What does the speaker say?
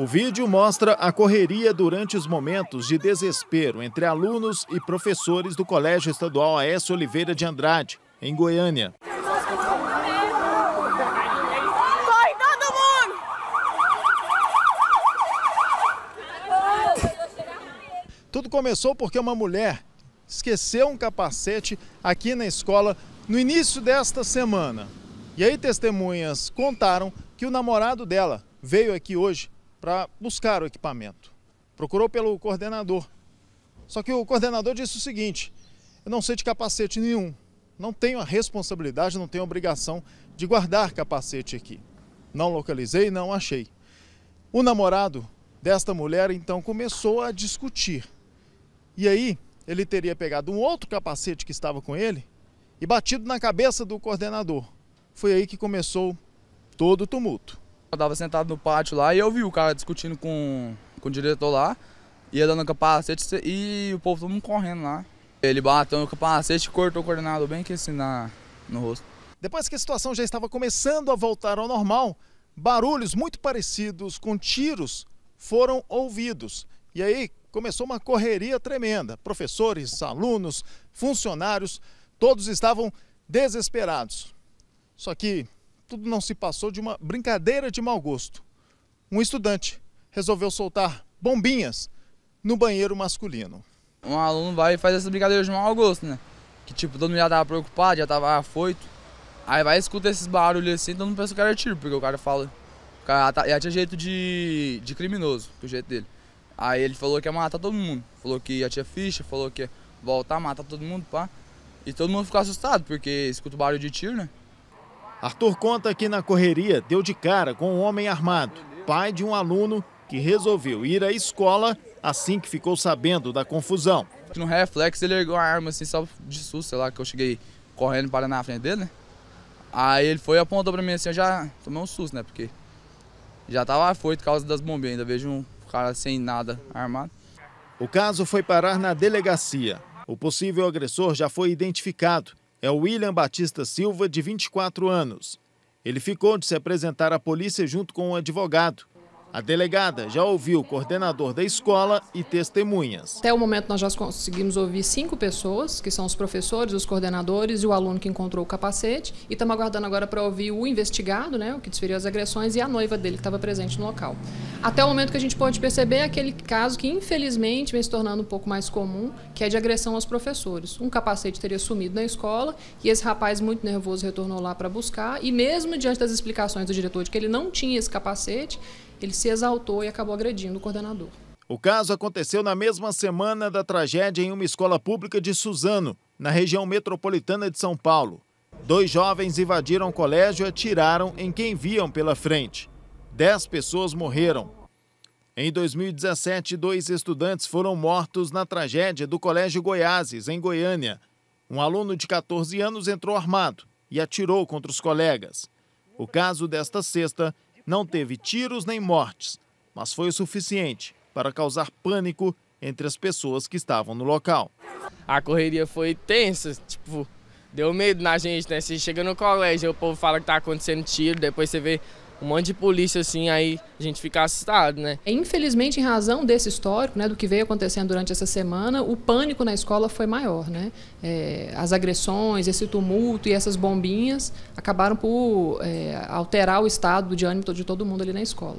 O vídeo mostra a correria durante os momentos de desespero entre alunos e professores do Colégio Estadual Aécio Oliveira de Andrade, em Goiânia. Tudo começou porque uma mulher esqueceu um capacete aqui na escola no início desta semana. E aí testemunhas contaram que o namorado dela veio aqui hoje para buscar o equipamento. Procurou pelo coordenador. Só que o coordenador disse o seguinte: eu não sei de capacete nenhum. Não tenho a responsabilidade, não tenho a obrigação de guardar capacete aqui. Não localizei, não achei. O namorado desta mulher então começou a discutir. E aí ele teria pegado um outro capacete que estava com ele e batido na cabeça do coordenador. Foi aí que começou todo o tumulto. Eu tava sentado no pátio lá e eu vi o cara discutindo com, com o diretor lá. Ia dando capacete e o povo todo mundo correndo lá. Ele bateu no capacete e cortou o coordenador bem que assim na, no rosto. Depois que a situação já estava começando a voltar ao normal, barulhos muito parecidos com tiros foram ouvidos. E aí começou uma correria tremenda. Professores, alunos, funcionários, todos estavam desesperados. Só que tudo não se passou de uma brincadeira de mau gosto. Um estudante resolveu soltar bombinhas no banheiro masculino. Um aluno vai e faz essa brincadeira de mau gosto, né? Que tipo, todo mundo já tava preocupado, já tava afoito. Aí vai e escuta esses barulhos assim, todo mundo pensa que era é tiro, porque o cara fala. O cara já, já tinha jeito de, de criminoso, do jeito dele. Aí ele falou que ia matar todo mundo. Falou que já tinha ficha, falou que ia voltar, matar todo mundo, pá. E todo mundo ficou assustado, porque escuta o barulho de tiro, né? Arthur conta que na correria deu de cara com um homem armado, pai de um aluno que resolveu ir à escola assim que ficou sabendo da confusão. No reflexo ele ergueu a arma assim só de susto, sei lá, que eu cheguei correndo para na frente dele, né? Aí ele foi e apontou para mim assim, eu já tomei um susto, né? Porque já tava afoito por causa das bombinhas, ainda vejo um cara sem nada armado. O caso foi parar na delegacia. O possível agressor já foi identificado é o William Batista Silva, de 24 anos. Ele ficou de se apresentar à polícia junto com um advogado a delegada já ouviu o coordenador da escola e testemunhas. Até o momento nós já conseguimos ouvir cinco pessoas, que são os professores, os coordenadores e o aluno que encontrou o capacete. E estamos aguardando agora para ouvir o investigado, né, o que desferiu as agressões, e a noiva dele que estava presente no local. Até o momento que a gente pode perceber é aquele caso que infelizmente vem se tornando um pouco mais comum, que é de agressão aos professores. Um capacete teria sumido na escola e esse rapaz muito nervoso retornou lá para buscar. E mesmo diante das explicações do diretor de que ele não tinha esse capacete, ele se exaltou e acabou agredindo o coordenador. O caso aconteceu na mesma semana da tragédia em uma escola pública de Suzano, na região metropolitana de São Paulo. Dois jovens invadiram o colégio e atiraram em quem viam pela frente. Dez pessoas morreram. Em 2017, dois estudantes foram mortos na tragédia do Colégio Goiáses, em Goiânia. Um aluno de 14 anos entrou armado e atirou contra os colegas. O caso desta sexta não teve tiros nem mortes, mas foi o suficiente para causar pânico entre as pessoas que estavam no local. A correria foi tensa, tipo, deu medo na gente, né? Você chega no colégio, o povo fala que tá acontecendo tiro, depois você vê um monte de polícia assim, aí a gente fica assustado, né? É, infelizmente, em razão desse histórico, né, do que veio acontecendo durante essa semana, o pânico na escola foi maior, né? É, as agressões, esse tumulto e essas bombinhas acabaram por é, alterar o estado de ânimo de todo mundo ali na escola.